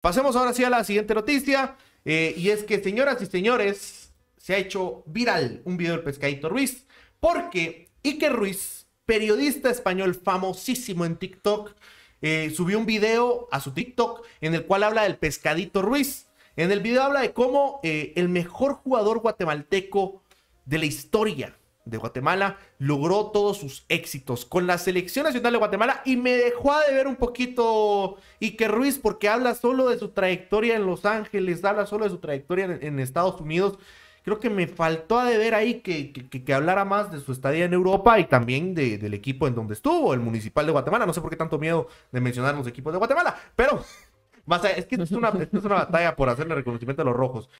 Pasemos ahora sí a la siguiente noticia. Eh, y es que, señoras y señores, se ha hecho viral un video del pescadito Ruiz. Porque Iker Ruiz, periodista español famosísimo en TikTok, eh, subió un video a su TikTok en el cual habla del pescadito Ruiz. En el video habla de cómo eh, el mejor jugador guatemalteco de la historia de Guatemala, logró todos sus éxitos con la selección nacional de Guatemala y me dejó de ver un poquito y que Ruiz porque habla solo de su trayectoria en Los Ángeles, habla solo de su trayectoria en, Estados Unidos. Creo que me faltó a deber ahí que, que, hablara más de su estadía en Europa y también del equipo en donde estuvo, el Municipal de Guatemala. No sé por qué tanto miedo de mencionar los equipos de Guatemala, pero más es que es una, es una batalla por hacerle reconocimiento a los rojos.